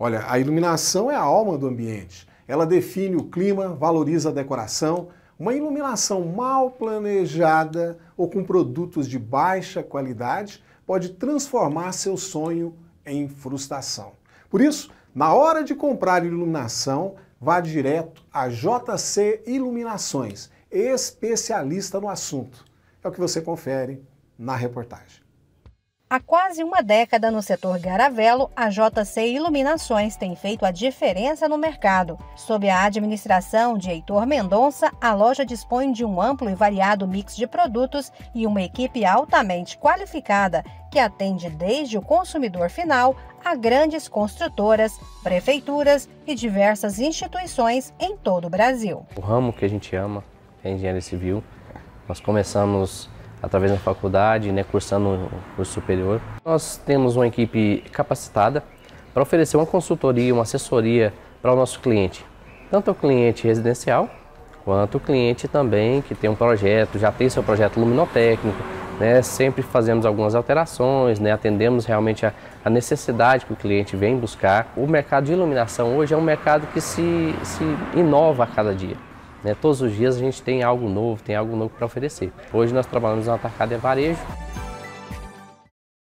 Olha, a iluminação é a alma do ambiente. Ela define o clima, valoriza a decoração. Uma iluminação mal planejada ou com produtos de baixa qualidade pode transformar seu sonho em frustração. Por isso, na hora de comprar iluminação, vá direto a JC Iluminações, especialista no assunto. É o que você confere na reportagem. Há quase uma década no setor Garavelo, a JC Iluminações tem feito a diferença no mercado. Sob a administração de Heitor Mendonça, a loja dispõe de um amplo e variado mix de produtos e uma equipe altamente qualificada que atende desde o consumidor final a grandes construtoras, prefeituras e diversas instituições em todo o Brasil. O ramo que a gente ama é engenharia civil. Nós começamos através da faculdade, né, cursando o curso superior. Nós temos uma equipe capacitada para oferecer uma consultoria, uma assessoria para o nosso cliente, tanto o cliente residencial quanto o cliente também que tem um projeto, já tem seu projeto luminotécnico, né? Sempre fazemos algumas alterações, né? Atendemos realmente a, a, necessidade que o cliente vem buscar. O mercado de iluminação hoje é um mercado que se, se inova a cada dia. Né? Todos os dias a gente tem algo novo, tem algo novo para oferecer. Hoje nós trabalhamos no atacado e varejo.